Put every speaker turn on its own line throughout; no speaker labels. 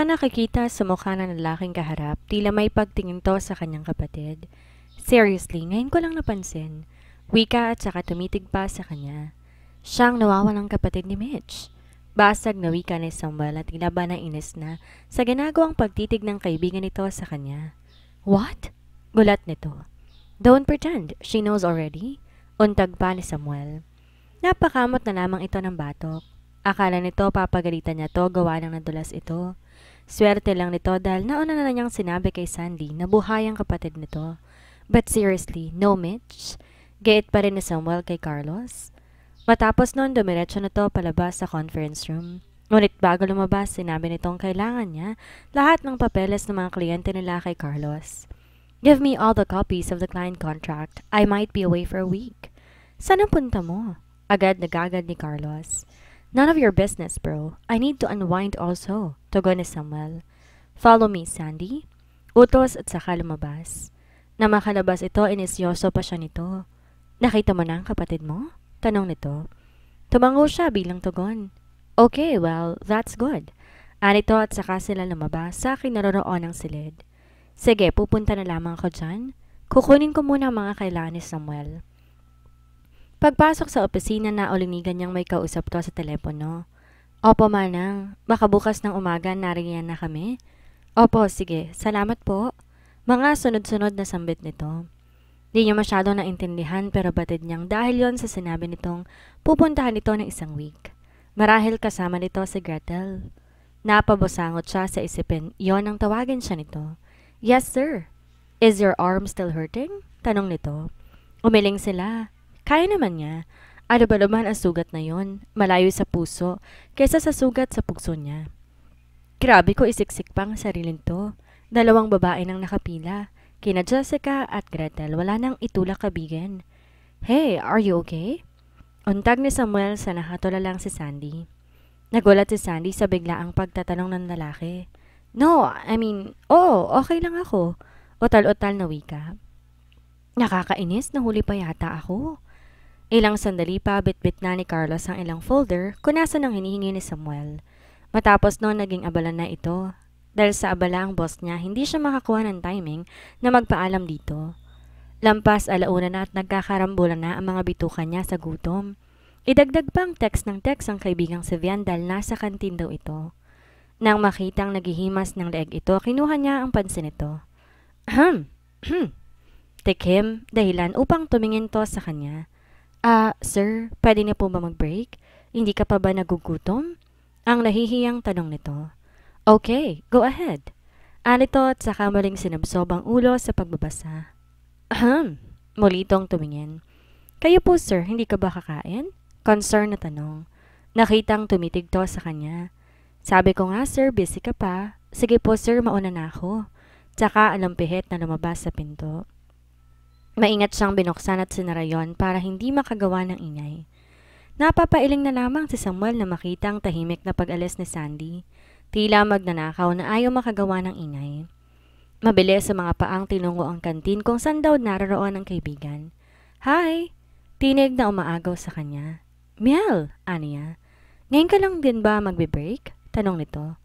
Sa nakikita sa mukha ng lalaking kaharap, tila may pagtingin to sa kanyang kapatid. Seriously, ngayon ko lang napansin. Wika at saka tumitig pa sa kanya. Siyang nawawalang kapatid ni Mitch. Basag na wika ni Samuel at ba na inis na sa ginagawang pagtitig ng kaibigan nito sa kanya. What? Gulat nito. Don't pretend, she knows already. Untag pa ni Samuel. Napakamot na lamang ito ng batok. Akala nito papagalitan niya to gawa ng nadulas ito. Swerte lang nito dahil nauna na niyang sinabi kay Sandy na buhay ang kapatid nito. But seriously, no Mitch? Gait pa rin ni Samuel kay Carlos? Matapos noon, dumiretso na to palabas sa conference room. Ngunit bago lumabas, sinabi nitong kailangan niya lahat ng papeles ng mga kliyente nila kay Carlos. Give me all the copies of the client contract. I might be away for a week. Saan ang punta mo? Agad nagagad ni Carlos. None of your business, bro. I need to unwind also. Tugon ni Samuel. Follow me, Sandy. Utos at saka lumabas. Na makalabas ito, inisyoso pa siya nito. Nakita mo na ang kapatid mo? Tanong nito. Tumango siya bilang tugon. Okay, well, that's good. Anito at saka sila lumabas sa kinaroroon ng silid. Sige, pupunta na lamang ako dyan. Kukunin ko muna ang mga kailangan ni Samuel. Pagpasok sa opisina na ulinigan niyang may kausap to sa telepono. Opo, Manang. Baka bukas ng umaga nariyan na kami. Opo, sige. Salamat po. Mga sunod-sunod na sambit nito. Di niya masyado naintindihan pero batid niyang dahil yon sa sinabi nitong pupuntahan ito ng isang week. Marahil kasama nito si Gretel. Napabosangot siya sa isipin yon ang tawagin siya nito. Yes, sir. Is your arm still hurting? Tanong nito. Umiling sila. Kaya naman niya. Alubaluman ano ang sugat na yon, malayo sa puso, kesa sa sugat sa pugso niya. Grabe ko isiksik pang sarili to. Dalawang babae nang nakapila, kina Jessica at Gretel, wala nang itulak kabigan. Hey, are you okay? Untag ni Samuel sa nakatula lang si Sandy. Nagulat si Sandy sa biglaang pagtatanong ng lalaki. No, I mean, oo, oh, okay lang ako. Utal-utal na wika. Nakakainis, nahuli pa yata ako. Ilang sandali pa, bitbit na ni Carlos ang ilang folder kunasan ng hinihingi ni Samuel. Matapos noon naging abala na ito. Dahil sa abala ang boss niya, hindi siya makakuha ng timing na magpaalam dito. Lampas alauna na at nagkakarambulan na ang mga bituka niya sa gutom. Idagdag pa ang text ng text ang kaibigang si Vian dahil nasa kantin daw ito. Nang makitang naghihimas ng leeg ito, kinuha niya ang pansin nito. Ahem! Tikhim, dahilan upang tumingin to sa kanya. Ah, uh, sir, pwede na po ba mag-break? Hindi ka pa ba nagugutom? Ang nahihiyang tanong nito. Okay, go ahead. Alito ah, at saka muling sinabsob ang ulo sa pagbabasa. Ahem, muli itong tumingin. Kayo po sir, hindi ka ba kakain? Concern na tanong. Nakitang tumitig to sa kanya. Sabi ko nga sir, busy ka pa. Sige po sir, mauna na ako. Tsaka alampihit na lumabas sa pinto. Maingat siyang binuksan at sinara yon para hindi makagawa ng ingay. Napapailing na lamang si Samuel na makita ang tahimik na pag-alis ni Sandy. Tila magnanakaw na ayaw makagawa ng ingay. Mabilis sa mga paang tinungo ang kantin kung saan daw naroon ang kaibigan. Hi! Tinig na umaagaw sa kanya. Miel! Aniya. Ngayon ka lang din ba magbe-break? Tanong nito.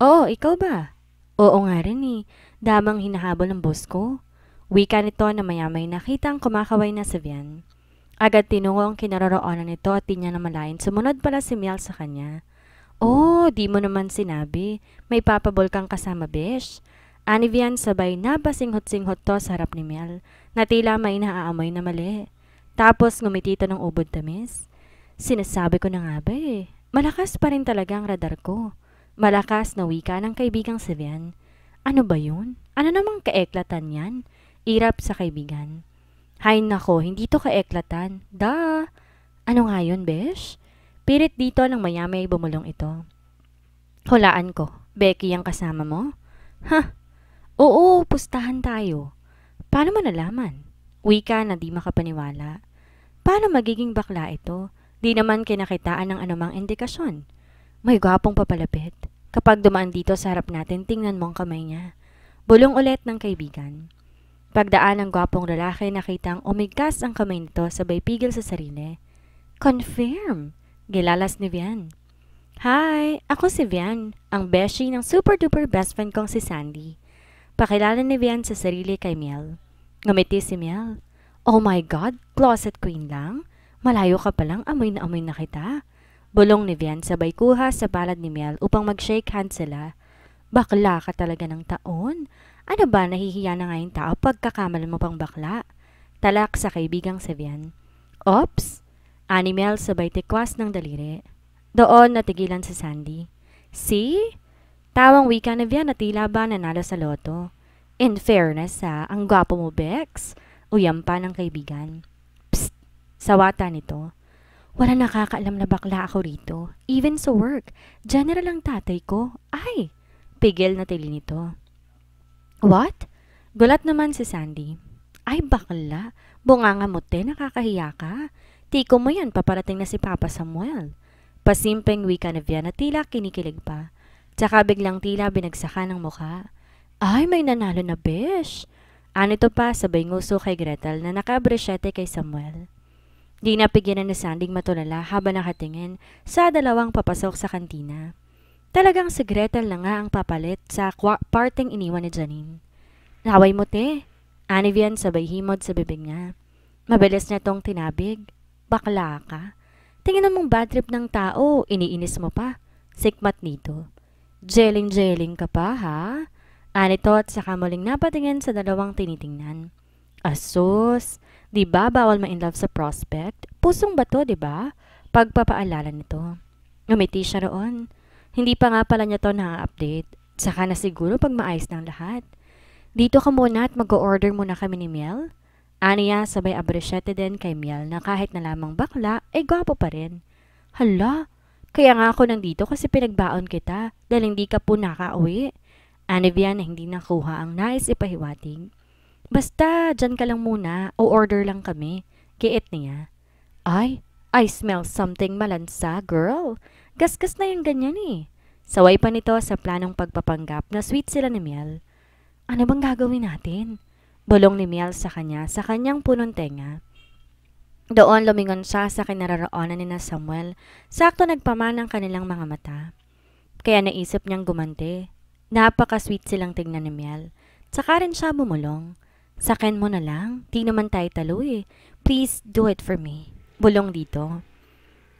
Oo, ikaw ba? Oo nga rin eh. Damang hinahabol ng boss ko. Wika nito na mayamay nakita ang kumakaway na Savian. Agad tinungo ang kinaroroonan nito at tinya na malayan. Sumunod pala si Miel sa kanya. Oh, di mo naman sinabi. May papabol kang kasama, besh. Anivian sabay nabasinghot basinghot-singhot to sa harap ni Miel, Natila may naaamoy na mali. Tapos ngumitito ng ubod tamis. Sinasabi ko na nga ba eh, malakas pa rin talaga ang radar ko. Malakas na wika ng kaibigang Sevian. Ano ba yun? Ano namang kaeklatan yan? Irap sa kaibigan. Hay nako, hindi to kaeklatan. Da! Ano nga yun, besh? Pirit dito ng mayamay bumulong ito. Hulaan ko. Becky ang kasama mo? Ha? Oo, pustahan tayo. Paano mo nalaman? Wika na di makapaniwala. Paano magiging bakla ito? Di naman kinakitaan ng anumang indikasyon. May gwapong papalapit. Kapag dumaan dito sa harap natin, tingnan mo ang kamay niya. Bulong ulit ng kaibigan. Pagdaan ng gwapong lalaki, nakitang umigkas ang kamay nito sabay pigil sa sarili. Confirm! Gilalas ni Vian. Hi! Ako si Vian, ang beshi ng super-duper best friend kong si Sandy. Pakilala ni Vian sa sarili kay Miel. Ngumiti si Miel. Oh my God! Closet queen lang? Malayo ka palang amoy na amoy na kita. Bulong ni Vian sabay kuha sa palad ni Miel upang mag-shake hands sila. Bakla ka talaga ng taon. Ano ba, nahihiya na ngayon yung tao pagkakamal mo pang bakla? Talak sa kaibigang Sevian. Ops! Animal sabay tikwas ng daliri. Doon natigilan si Sandy. See? Tawang wika na Vian na tila ba nanalo sa loto. In fairness ha, ang gwapo mo, Bex. Uyam pa ng kaibigan. Psst! Sawata nito. Wala nakakaalam na bakla ako rito. Even sa work, general ang tatay ko. Ay! Pigil na tili nito. What? Gulat naman si Sandy. Ay bakla, bunganga mo te, nakakahiya ka. Tiko mo yan, paparating na si Papa Samuel. Pasimpeng wika na Vian na tila kinikilig pa. Tsaka biglang tila binagsaka ng mukha. Ay, may nanalo na besh! Ano to pa, sabay nguso kay Gretel na nakabresyete kay Samuel. Di napigilan ni Sanding matulala habang nakatingin sa dalawang papasok sa kantina. Talagang si Gretel na nga ang papalit sa parteng iniwan ni Janine. Naway mo te, Anivian sabay himod sa bibig niya. Mabilis niya tong tinabig. Bakla ka. Tingnan mong bad trip ng tao, iniinis mo pa. Sikmat nito. Jelling-jelling ka pa ha? Anito at saka muling napatingin sa dalawang tinitingnan. Asus, di ba bawal ma in love sa prospect? Pusong bato, di ba? Pagpapaalala nito. Ngumiti siya roon. Hindi pa nga pala niya to na-update. Saka na siguro pag maayos ng lahat. Dito ka muna at mag-order muna kami ni Miel. Aniya sabay abrisyete din kay Miel na kahit na lamang bakla, ay eh, gwapo pa rin. Hala, kaya nga ako nandito kasi pinagbaon kita dahil hindi ka po nakauwi. Anivia na hindi nakuha ang nais ipahiwating. Basta, dyan ka lang muna o order lang kami. Kiit niya. Ay, I smell something malansa, girl. Gasgas na yung ganyan eh. Saway pa nito sa planong pagpapanggap na sweet sila ni Miel. Ano bang gagawin natin? Bulong ni Miel sa kanya sa kanyang punong tenga. Doon lumingon siya sa kinararoonan ni na Samuel. Sakto nagpaman ang kanilang mga mata. Kaya naisip niyang gumante. Napaka-sweet silang tingnan ni Miel. Tsaka rin siya bumulong. Sakin mo na lang. Di naman tayo talo eh. Please do it for me. Bulong dito.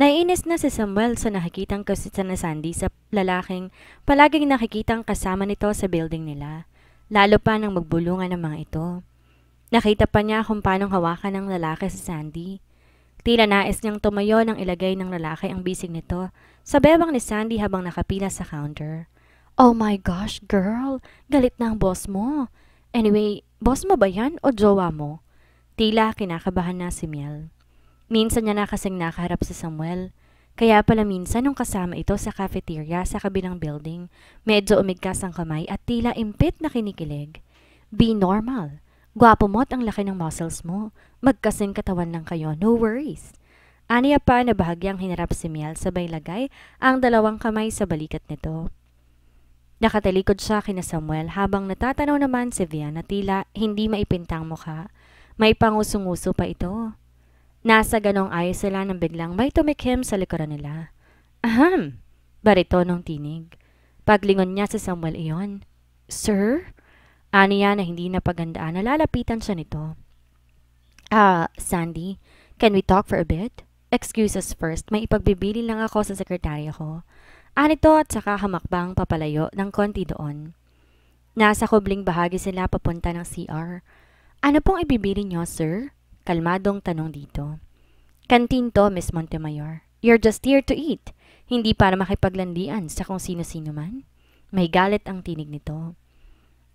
Naiinis na si Samuel sa nakikitang kasitan na Sandy sa lalaking palaging nakikitang kasama nito sa building nila, lalo pa nang magbulungan ng mga ito. Nakita pa niya kung paanong hawakan ng lalaki si Sandy. Tila nais niyang tumayo nang ilagay ng lalaki ang bisig nito sa bebang ni Sandy habang nakapila sa counter. Oh my gosh, girl! Galit na ang boss mo! Anyway, boss mo ba yan o jowa mo? Tila kinakabahan na si Miel. Minsan niya na kasing nakaharap si Samuel. Kaya pala minsan nung kasama ito sa cafeteria sa kabilang building, medyo umigkas ang kamay at tila impit na kinikilig. Be normal. Gwapo mo at ang laki ng muscles mo. Magkasing katawan lang kayo, no worries. Aniya pa na bahagyang hinarap si Miel sabay lagay ang dalawang kamay sa balikat nito. Nakatalikod siya kina Samuel habang natatanaw naman si Vian na tila hindi maipintang mukha. May pangusunguso pa ito. Nasa ganong ayos sila nang biglang may tumikim sa likuran nila. Aham! Baritonong tinig. Paglingon niya sa Samuel iyon. Sir? Aniya na hindi napagandaan na lalapitan siya nito. Ah, uh, Sandy, can we talk for a bit? Excuse us first, may ipagbibili lang ako sa sekretarya ko. Anito at saka hamakbang papalayo ng konti doon. Nasa kubling bahagi sila papunta ng CR. Ano pong ibibili nyo, sir? kalmadong tanong dito. Kantin to, Miss Montemayor. You're just here to eat. Hindi para makipaglandian sa kung sino-sino man. May galit ang tinig nito.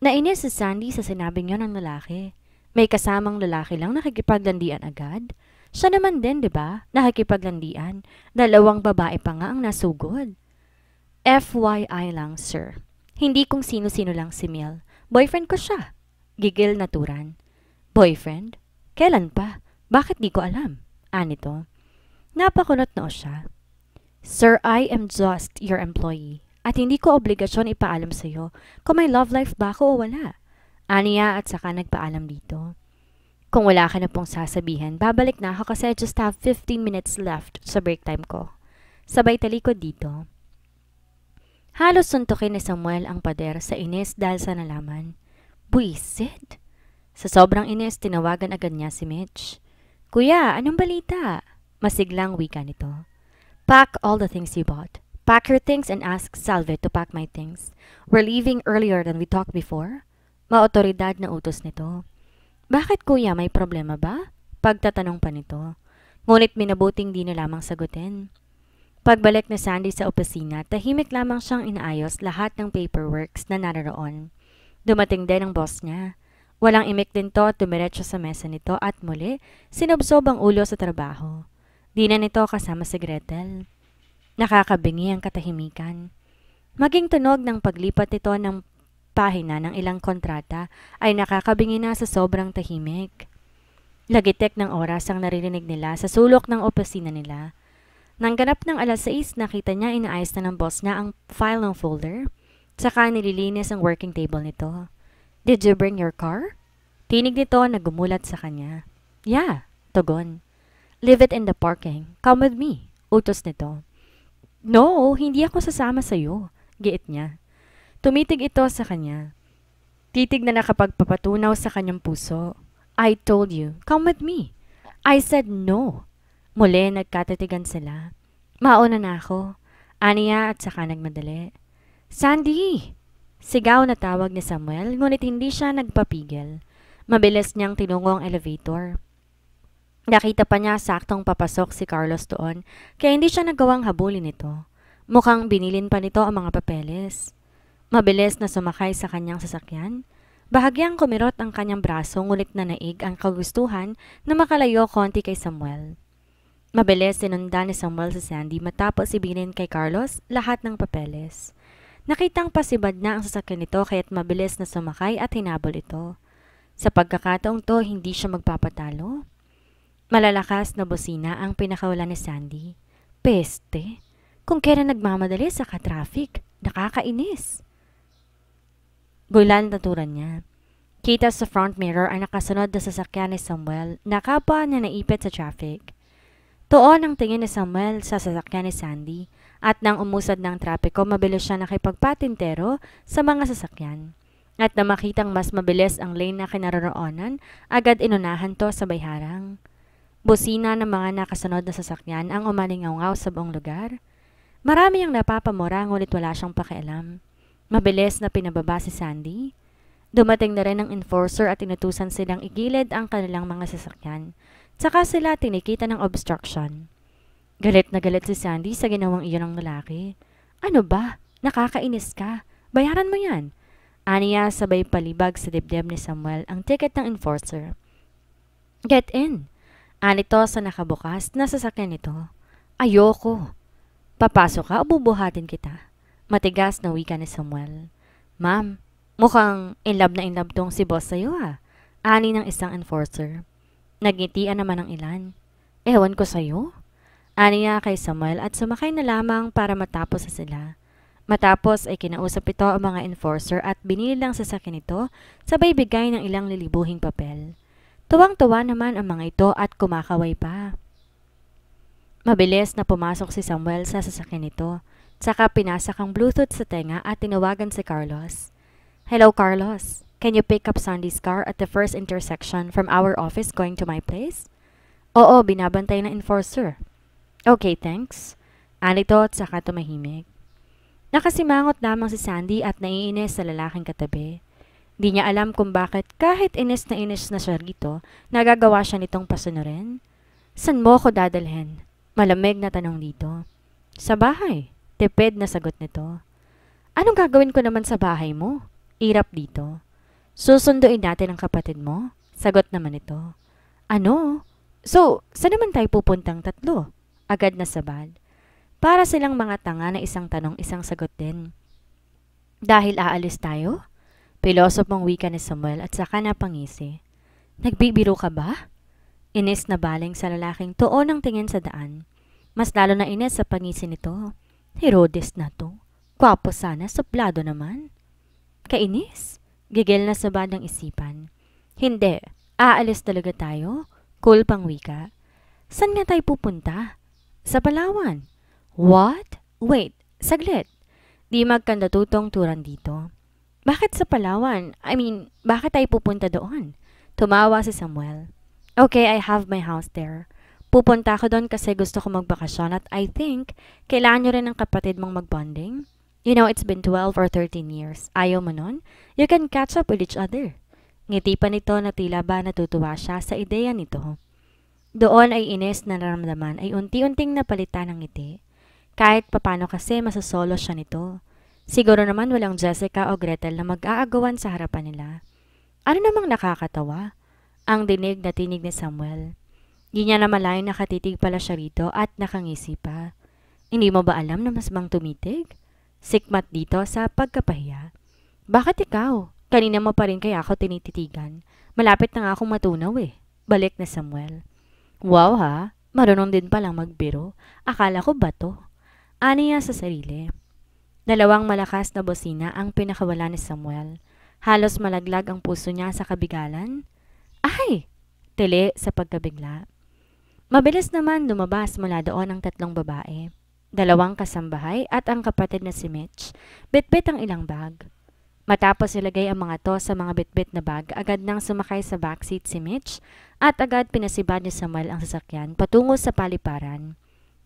Nainis si Sandy sa sinabi niyo ng lalaki. May kasamang lalaki lang nakikipaglandian agad. Siya naman din, di ba? Nakikipaglandian. Dalawang babae pa nga ang nasugod. FYI lang, sir. Hindi kung sino-sino lang si Mel. Boyfriend ko siya. Gigil naturan. Boyfriend? Kailan pa? Bakit di ko alam? Anito. Napakunot na siya. Sir, I am just your employee at hindi ko obligasyon ipaalam sa iyo kung may love life ba ako o wala. Aniya at saka nagpaalam dito. Kung wala ka na pong sasabihin, babalik na ako kasi I just have 15 minutes left sa break time ko. Sabay talikod dito. Halos suntukin ni Samuel ang pader sa inis dahil sa nalaman. Buisit? Sa sobrang inis, tinawagan agad niya si Mitch. Kuya, anong balita? Masiglang wika nito. Pack all the things you bought. Pack your things and ask Salve to pack my things. We're leaving earlier than we talked before. Maotoridad na utos nito. Bakit kuya, may problema ba? Pagtatanong pa nito. Ngunit minabuting di na lamang sagutin. Pagbalik na Sandy sa opisina, tahimik lamang siyang inaayos lahat ng paperworks na naroon. Dumating din ang boss niya. Walang imik din to at dumiretso sa mesa nito at muli, sinobsob ang ulo sa trabaho. Di na nito kasama si Gretel. Nakakabingi ang katahimikan. Maging tunog ng paglipat nito ng pahina ng ilang kontrata ay nakakabingi na sa sobrang tahimik. Lagitek ng oras ang naririnig nila sa sulok ng opisina nila. Nang ganap ng alas 6, nakita niya inaayos na ng boss niya ang file ng folder, saka nililinis ang working table nito. Did you bring your car? Tinig nito na gumulat sa kanya. Yeah, tugon. Leave it in the parking. Come with me. Utos nito. No, hindi ako sasama sa'yo. Giit niya. Tumitig ito sa kanya. Titig na nakapagpapatunaw sa kanyang puso. I told you, come with me. I said no. Muli nagkatitigan sila. Mauna na ako. Aniya at saka nagmadali. Sandy! Sigaw na tawag ni Samuel, ngunit hindi siya nagpapigil. Mabilis niyang tinungo ang elevator. Nakita pa niya saktong papasok si Carlos doon, kaya hindi siya nagawang habulin ito. Mukhang binilin pa nito ang mga papeles. Mabilis na sumakay sa kanyang sasakyan. Bahagyang kumirot ang kanyang braso ngunit nanaig ang kagustuhan na makalayo konti kay Samuel. Mabilis sinundan ni Samuel si Sandy matapos ibinin kay Carlos lahat ng papeles. Nakitang pasibad na ang sasakyan nito kaya't mabilis na sumakay at hinabol ito. Sa pagkakataong to, hindi siya magpapatalo. Malalakas na busina ang pinakawala ni Sandy. Peste! Kung kaya nagmamadali sa ka-traffic, nakakainis. Bulan naturan niya. Kita sa front mirror ang nakasunod na sasakyan ni Samuel na kapwa na naipit sa traffic. Tuon ang tingin ni Samuel sa sasakyan ni Sandy at nang umusad ng trapiko, mabilis siya nakipagpatintero sa mga sasakyan. At na makitang mas mabilis ang lane na kinaroroonan, agad inunahan to sa bayharang. Busina ng mga nakasunod na sasakyan ang umalingaw sa buong lugar. Marami ang napapamura ngunit wala siyang pakialam. Mabilis na pinababa si Sandy. Dumating na rin ang enforcer at inutusan silang igilid ang kanilang mga sasakyan. Tsaka sila tinikita ng obstruction. Galit na galit si Sandy sa ginawang iyon ng lalaki. Ano ba? Nakakainis ka. Bayaran mo yan. Aniya sabay palibag sa dibdib ni Samuel ang ticket ng enforcer. Get in! Anito sa nakabukas na sasakyan nito. Ayoko! Papasok ka o bubuhatin kita? Matigas na wika ni Samuel. Ma'am, mukhang in love na in love tong si boss sa'yo ah. Ani ng isang enforcer. Nagitian naman ng ilan. Ewan ko sa'yo. Aniya kay Samuel at sumakay na lamang para matapos sa sila. Matapos ay kinausap ito ang mga enforcer at binili lang sasakyan nito sabay bigay ng ilang lilibuhing papel. Tuwang-tuwa naman ang mga ito at kumakaway pa. Mabilis na pumasok si Samuel sa sasakyan nito. Saka pinasak ang Bluetooth sa tenga at tinawagan si Carlos. Hello Carlos, can you pick up Sandy's car at the first intersection from our office going to my place? Oo, binabantay na enforcer. Okay, thanks. Alito at saka tumahimik. Nakasimangot lamang si Sandy at naiinis sa lalaking katabi. Di niya alam kung bakit kahit inis na inis na siya rito, nagagawa siya nitong pasunurin. San mo ko dadalhin? Malamig na tanong dito. Sa bahay. Tipid na sagot nito. Anong gagawin ko naman sa bahay mo? Irap dito. Susunduin natin ang kapatid mo? Sagot naman nito. Ano? So, saan naman tayo pupuntang tatlo? agad na sabad. Para silang mga tanga na isang tanong isang sagot din. Dahil aalis tayo? Pilosop mong wika ni Samuel at saka na pangisi. Nagbibiro ka ba? Inis na baling sa lalaking too ng tingin sa daan. Mas lalo na inis sa pangisi nito. Herodes na to. Kwapo sana, suplado naman. Kainis? Gigil na sabad ng isipan. Hindi, aalis talaga tayo. Cool pang wika. San nga tayo pupunta? sa Palawan. What? Wait, saglit. Di magkandatutong turan dito. Bakit sa Palawan? I mean, bakit tayo pupunta doon? Tumawa si Samuel. Okay, I have my house there. Pupunta ako doon kasi gusto ko magbakasyon at I think kailangan nyo rin ng kapatid mong magbonding. You know, it's been 12 or 13 years. Ayaw mo nun? You can catch up with each other. Ngiti pa nito na tila ba natutuwa siya sa ideya nito. Doon ay Ines na naramdaman ay unti-unting napalitan ng ngiti. Kahit papano kasi masasolo siya nito. Siguro naman walang Jessica o Gretel na mag-aagawan sa harapan nila. Ano namang nakakatawa? Ang dinig na tinig ni Samuel. Di niya namalayan nakatitig pala siya rito at nakangisi pa. Hindi mo ba alam na mas bang tumitig? Sikmat dito sa pagkapahiya. Bakit ikaw? Kanina mo pa rin kaya ako tinititigan. Malapit na nga akong matunaw eh. Balik na Samuel. Wow ha, marunong din palang magbiro. Akala ko ba to? Aniya sa sarili. Dalawang malakas na bosina ang pinakawala ni Samuel. Halos malaglag ang puso niya sa kabigalan. Ay! Tili sa pagkabigla. Mabilis naman lumabas mula doon ang tatlong babae. Dalawang kasambahay at ang kapatid na si Mitch. Bitbit -bit ang ilang bag. Matapos ilagay ang mga to sa mga bitbit na bag, agad nang sumakay sa backseat si Mitch at agad pinasibad ni Samuel ang sasakyan patungo sa paliparan.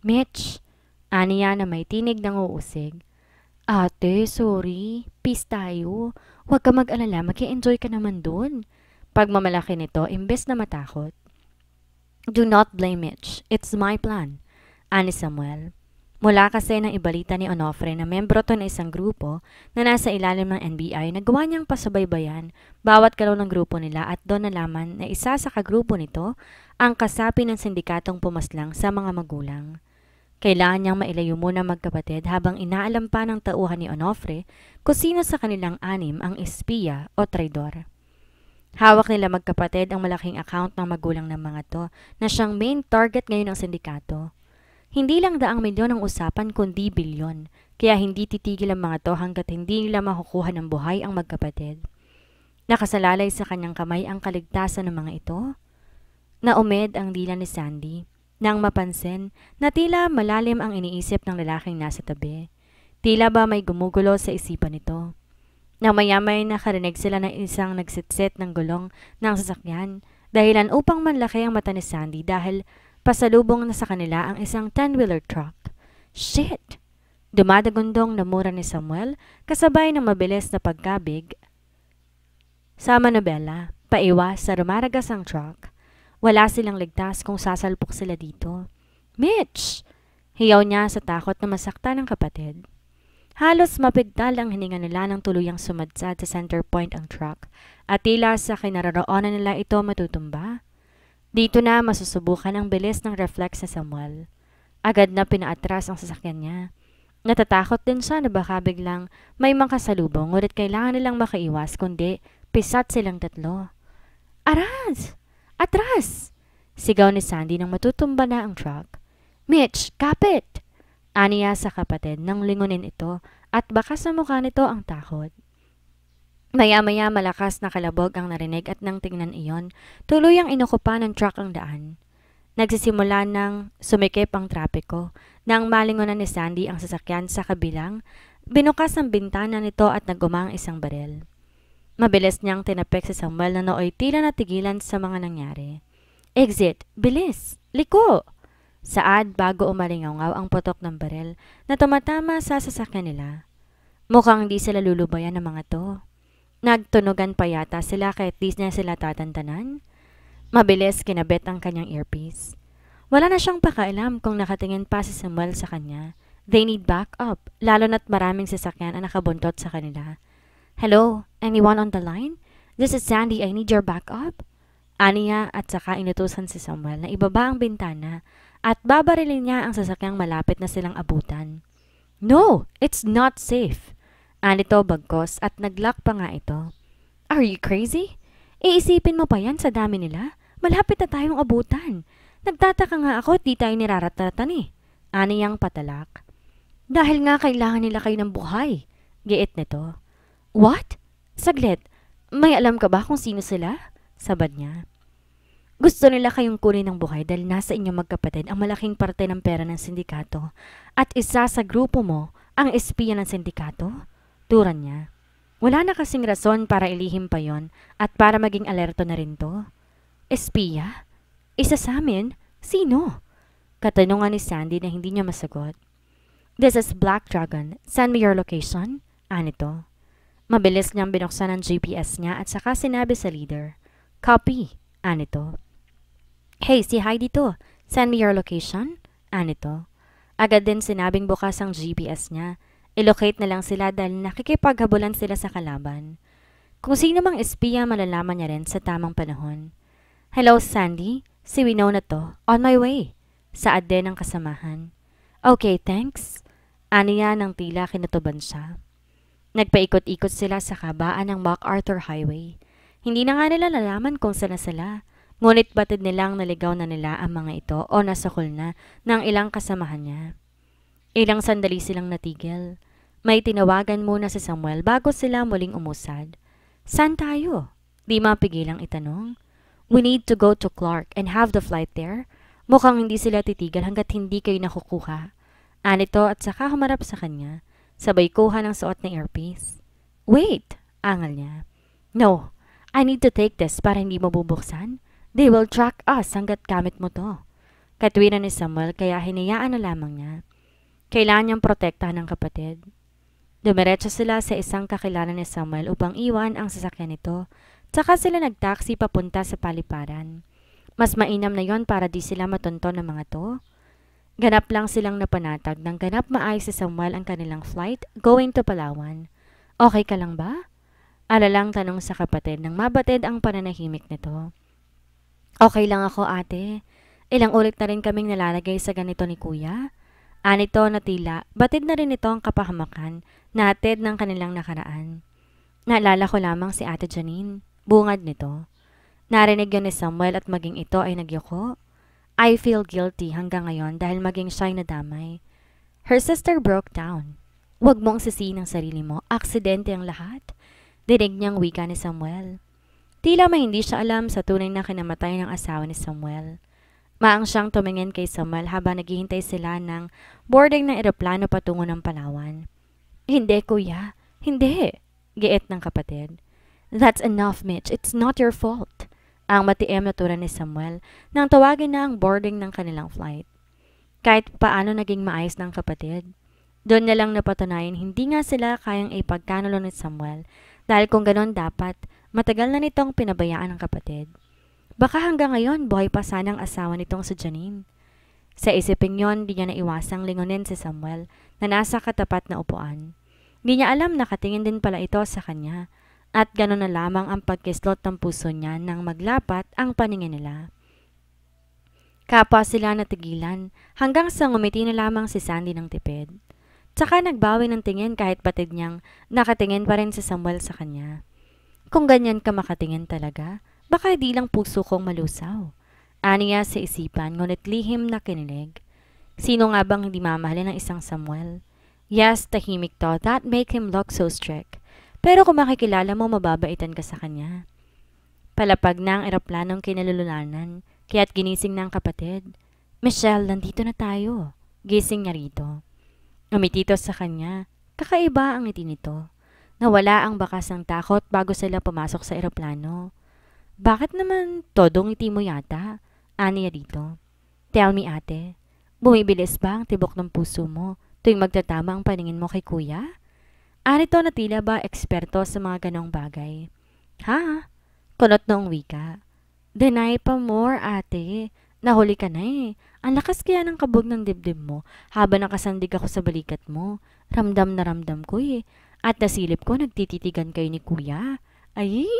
Mitch, aniya na may tinig ng uusig. Ate, sorry. Peace tayo. Huwag ka mag-alala, mag-enjoy ka naman dun. Pagmamalaki nito, imbes na matakot. Do not blame Mitch. It's my plan, ani Samuel. Mula kasi nang ibalita ni Onofre na membro to ng isang grupo na nasa ilalim ng NBI, nagawa niyang pasubaybayan bawat galaw ng grupo nila at doon nalaman na isa sa kagrupo nito ang kasapi ng sindikatong pumaslang sa mga magulang. Kailangan niyang mailayo muna magkapatid habang inaalam pa ng tauhan ni Onofre kung sino sa kanilang anim ang espiya o traidor. Hawak nila magkapatid ang malaking account ng magulang ng mga to na siyang main target ngayon ng sindikato. Hindi lang daang milyon ang usapan kundi bilyon, kaya hindi titigil ang mga to hanggat hindi nila makukuha ng buhay ang magkapatid. Nakasalalay sa kanyang kamay ang kaligtasan ng mga ito. Naumed ang dila ni Sandy. Nang mapansin na tila malalim ang iniisip ng lalaking nasa tabi. Tila ba may gumugulo sa isipan nito. Nang mayamay nakarinig sila ng isang nagsitsit ng gulong ng sasakyan, dahilan upang manlaki ang mata ni Sandy dahil Pasalubong na sa kanila ang isang ten wheeler truck. Shit! Dumadagundong na mura ni Samuel kasabay ng mabilis na pagkabig. Sama Sa Bella, paiwas sa rumaragas ang truck. Wala silang ligtas kung sasalpok sila dito. Mitch! Hiyaw niya sa takot na masakta ng kapatid. Halos mapigtal ang hininga nila nang tuluyang sumadsad sa center point ang truck at tila sa kinaroroonan nila ito matutumba. Dito na masusubukan ang bilis ng reflex na Samuel. Agad na pinaatras ang sasakyan niya. Natatakot din siya na baka biglang may makasalubong ngunit kailangan nilang makaiwas kundi pisat silang tatlo. Aras! Atras! Sigaw ni Sandy nang matutumba na ang truck. Mitch, kapit! Aniya sa kapatid nang lingunin ito at baka sa mukha nito ang takot. Maya-maya malakas na kalabog ang narinig at nang tingnan iyon, tuluyang inukupa ng truck ang daan. Nagsisimula ng sumikip ang trapiko nang malingunan ni Sandy ang sasakyan sa kabilang, binukas ang bintana nito at nagumang isang barel. Mabilis niyang tinapik si Samuel na nooy tila natigilan sa mga nangyari. Exit! Bilis! Liko! Saad bago umalingaw ang putok ng barel na tumatama sa sasakyan nila. Mukhang di sila lulubayan ng mga to. Nagtunugan pa yata sila kahit di na sila tatantanan. Mabilis kinabit ang kanyang earpiece. Wala na siyang pakailam kung nakatingin pa si Samuel sa kanya. They need backup, lalo na't maraming sasakyan ang nakabuntot sa kanila. Hello, anyone on the line? This is Sandy, I need your backup? Aniya at saka inutusan si Samuel na ibaba ang bintana at babarilin niya ang sasakyang malapit na silang abutan. No, it's not safe. Anito bagkos at naglak pa nga ito. Are you crazy? Iisipin mo pa yan sa dami nila? Malapit na tayong abutan. Nagtataka nga ako at di tayo niraratatan eh. Aniyang patalak. Dahil nga kailangan nila kayo ng buhay. Giit nito. What? Saglit, may alam ka ba kung sino sila? Sabad niya. Gusto nila kayong kunin ng buhay dahil nasa inyong magkapatid ang malaking parte ng pera ng sindikato at isa sa grupo mo ang espiya ng sindikato? Tura niya. Wala na kasing rason para ilihim pa yon at para maging alerto na rin to. Espiya? Isa sa amin? Sino? Katanungan ni Sandy na hindi niya masagot. This is Black Dragon. Send me your location. Anito. Ah, Mabilis niyang binuksan ang GPS niya at saka sinabi sa leader. Copy. Anito. Ah, hey, si Heidi to. Send me your location. Anito. Ah, Agad din sinabing bukas ang GPS niya Ilocate na lang sila dahil nakikipaghabulan sila sa kalaban. Kung sino mang espiya malalaman niya rin sa tamang panahon. Hello, Sandy. Si Winona to. On my way. Saad din ang kasamahan. Okay, thanks. Aniya ng tila kinatuban siya. Nagpaikot-ikot sila sa kabaan ng MacArthur Highway. Hindi na nga nila nalaman kung saan na sila. Ngunit batid nilang naligaw na nila ang mga ito o nasakol na ng ilang kasamahan niya. Ilang sandali silang natigil. May tinawagan muna si Samuel bago sila muling umusad. San tayo? Di mapigilang itanong. We need to go to Clark and have the flight there. Mukhang hindi sila titigil hanggat hindi kayo nakukuha. Anito at saka humarap sa kanya. Sabay kuha ng suot na earpiece. Wait! Angal niya. No, I need to take this para hindi mabubuksan. They will track us hanggat gamit mo to. Katwiran ni Samuel kaya hinayaan na lamang niya. Kailangan niyang protektahan ng kapatid. Dumiretso sila sa isang kakilala ni Samuel upang iwan ang sasakyan nito. Tsaka sila nagtaksi papunta sa paliparan. Mas mainam na yon para di sila matonto ng mga to. Ganap lang silang napanatag nang ganap maayos si Samuel ang kanilang flight going to Palawan. Okay ka lang ba? Alalang tanong sa kapatid nang mabatid ang pananahimik nito. Okay lang ako ate. Ilang ulit na rin kaming nalalagay sa ganito ni kuya. Anito na tila, batid na rin ito ang kapahamakan natid ng kanilang nakaraan. Naalala ko lamang si Ate Janine, bungad nito. Narinig yun ni Samuel at maging ito ay nagyuko. I feel guilty hanggang ngayon dahil maging siya'y nadamay. Her sister broke down. Huwag mong sisihin ang sarili mo, aksidente ang lahat. Dinig niyang wika ni Samuel. Tila may hindi siya alam sa tunay na kinamatay ng asawa ni Samuel. Maang siyang tumingin kay Samuel habang naghihintay sila ng boarding ng eroplano patungo ng Palawan. Hindi, kuya. Hindi. Giit ng kapatid. That's enough, Mitch. It's not your fault. Ang matiem na tura ni Samuel nang tawagin na ang boarding ng kanilang flight. Kahit paano naging maayos ng kapatid. Doon na lang napatunayan hindi nga sila kayang ipagkanulo ni Samuel dahil kung ganon dapat, matagal na nitong pinabayaan ng kapatid. Baka hanggang ngayon buhay pa sanang asawa nitong si Janine. Sa isipin yon, di niya naiwasang lingonin si Samuel na nasa katapat na upuan. Di niya alam nakatingin din pala ito sa kanya at gano'n na lamang ang pagkislot ng puso niya nang maglapat ang paningin nila. Kapwa sila natigilan hanggang sa ngumiti na lamang si Sandy ng tipid. Tsaka nagbawi ng tingin kahit batid niyang nakatingin pa rin si Samuel sa kanya. Kung ganyan ka makatingin talaga, Baka di lang puso kong malusaw. Aniya sa isipan, ngunit lihim na kinilig. Sino nga bang hindi mamahalin ng isang Samuel? Yes, tahimik to, that make him look so strict. Pero kung makikilala mo, mababaitan ka sa kanya. Palapag na ang eroplanong kinalulunanan, kaya't ginising ng kapatid. Michelle, nandito na tayo. Gising niya rito. Umitito sa kanya. Kakaiba ang itinito. nito. Nawala ang bakas ng takot bago sila pumasok sa eroplano. Bakit naman todong ngiti mo yata? Aniya rito. Tell me ate, bumibilis ba ang tibok ng puso mo tuwing magtatama ang paningin mo kay kuya? Anito na tila ba eksperto sa mga ganong bagay? Ha? Kunot noong wika. Deny pa more ate. Nahuli ka na eh. Ang lakas kaya ng kabog ng dibdib mo habang nakasandig ako sa balikat mo. Ramdam na ramdam ko eh. At nasilip ko nagtititigan kayo ni kuya. Ay!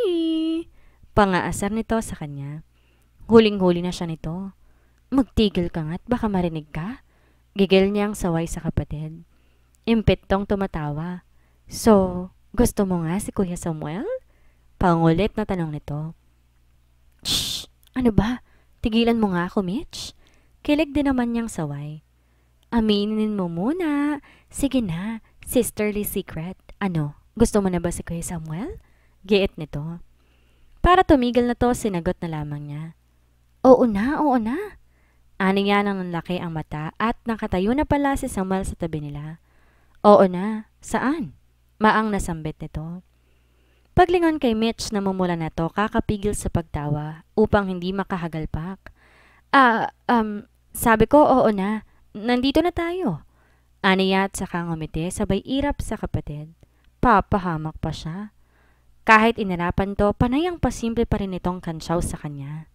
Pangaasar nito sa kanya. Huling-huli na siya nito. Magtigil ka nga't baka marinig ka. Gigil niyang saway sa kapatid. Impetong tumatawa. So, gusto mo nga si Kuya Samuel? Pangulit na tanong nito. Shh! Ano ba? Tigilan mo nga ako, Mitch. Kilig din naman niyang saway. Aminin mo muna. Sige na, sisterly secret. Ano, gusto mo na ba si Kuya Samuel? Giit nito. Para tumigil na to, sinagot na lamang niya. Oo na, oo na. Ano niya nang laki ang mata at nakatayo na pala si Samuel sa tabi nila. Oo na, saan? Maang nasambit nito. Paglingon kay Mitch na mumula na to, kakapigil sa pagtawa upang hindi makahagalpak. Ah, um, sabi ko oo na, nandito na tayo. Aniya at saka ngumiti sabay irap sa kapatid. Papahamak pa siya. Kahit inarapan to, panayang pasimple pa rin itong kansyaw sa kanya.